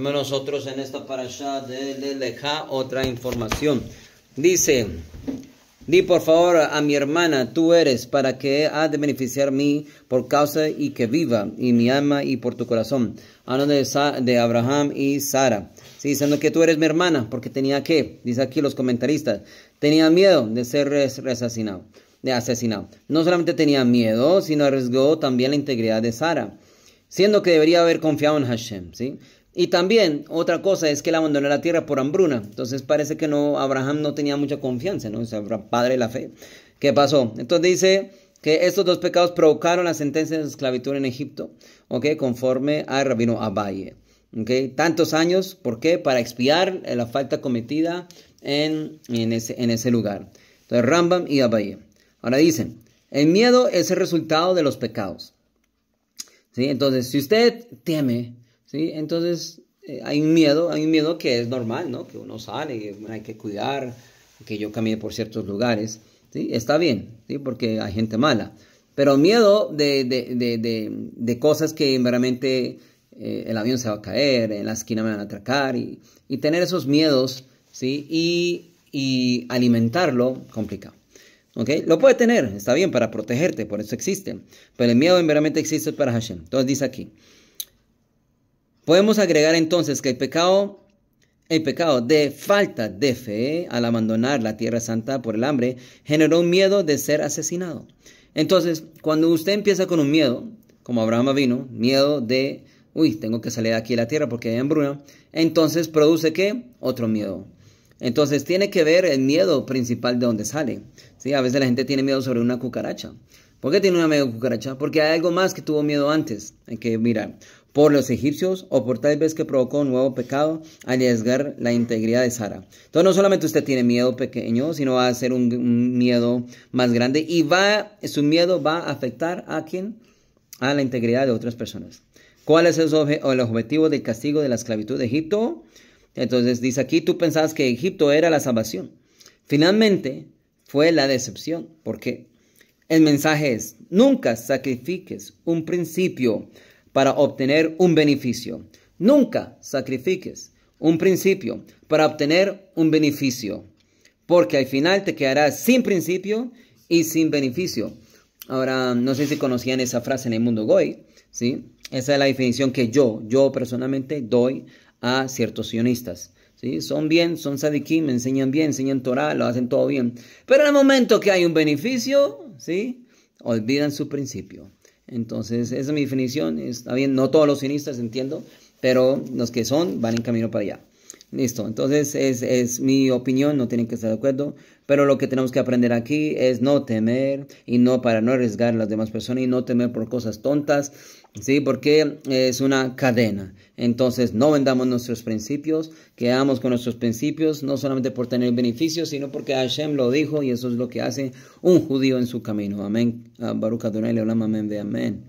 nosotros en esta parasha de Leleja otra información. Dice, di por favor a mi hermana, tú eres, para que ha de beneficiar mí por causa y que viva, y mi alma y por tu corazón. Habla de, de Abraham y Sara. diciendo que tú eres mi hermana, porque tenía que, dice aquí los comentaristas, tenía miedo de ser asesinado. De asesinado. No solamente tenía miedo, sino arriesgó también la integridad de Sara, siendo que debería haber confiado en Hashem. ¿sí? Y también otra cosa es que él abandonó la tierra por hambruna. Entonces parece que no Abraham no tenía mucha confianza, ¿no? O sea, padre de la fe. ¿Qué pasó? Entonces dice que estos dos pecados provocaron la sentencia de esclavitud en Egipto, ¿ok? Conforme a Rabino Abaye. ¿ok? Tantos años, ¿por qué? Para expiar la falta cometida en, en, ese, en ese lugar. Entonces Rambam y Abaye. Ahora dicen, el miedo es el resultado de los pecados. ¿Sí? Entonces, si usted teme, ¿sí? Entonces eh, hay un miedo, hay un miedo que es normal, ¿no? Que uno sale, que hay que cuidar, que yo camine por ciertos lugares, ¿sí? Está bien, ¿sí? Porque hay gente mala. Pero miedo de, de, de, de cosas que verdaderamente eh, el avión se va a caer, en la esquina me van a atracar y, y tener esos miedos, ¿sí? Y, y alimentarlo, complicado. Lo puede tener, está bien, para protegerte, por eso existe. Pero el miedo en verdaderamente existe para Hashem. Entonces dice aquí, Podemos agregar entonces que el pecado, el pecado de falta de fe al abandonar la tierra santa por el hambre generó un miedo de ser asesinado. Entonces, cuando usted empieza con un miedo, como Abraham vino, miedo de, uy, tengo que salir de aquí a la tierra porque hay hambruna, entonces produce qué? Otro miedo. Entonces tiene que ver el miedo principal de donde sale. ¿sí? A veces la gente tiene miedo sobre una cucaracha. ¿Por qué tiene una miedo cucaracha? Porque hay algo más que tuvo miedo antes. Hay que mirar por los egipcios o por tal vez que provocó un nuevo pecado al la integridad de Sara. Entonces no solamente usted tiene miedo pequeño, sino va a ser un, miedo más grande y va, su miedo va a afectar a quién? A la integridad de otras personas. ¿Cuál es el, el objetivo del castigo de la esclavitud de Egipto? Entonces dice aquí, tú pensabas que Egipto era la salvación. Finalmente fue la decepción. porque El mensaje es, nunca sacrifiques un principio para obtener un beneficio. Nunca sacrifiques un principio para obtener un beneficio, porque al final te quedarás sin principio y sin beneficio. Ahora, no sé si conocían esa frase en el mundo Goy, ¿sí? Esa es la definición que yo, yo personalmente doy a ciertos sionistas. ¿sí? Son bien, son me enseñan bien, enseñan Torah, lo hacen todo bien. Pero en el momento que hay un beneficio, ¿sí? Olvidan su principio. Entonces, esa es mi definición. Está bien, no todos los cinistas entiendo, pero los que son van en camino para allá. Listo, entonces es, es, mi opinión, no tienen que estar de acuerdo, pero lo que tenemos que aprender aquí es no temer y no para no arriesgar a las demás personas y no temer por cosas tontas ¿sí? Porque es una cadena. Entonces, no vendamos nuestros principios, quedamos con nuestros principios, no solamente por tener beneficios, sino porque Hashem lo dijo y eso es lo que hace un judío en su camino. Amén. Ah, Baruch Adonai amén, amén.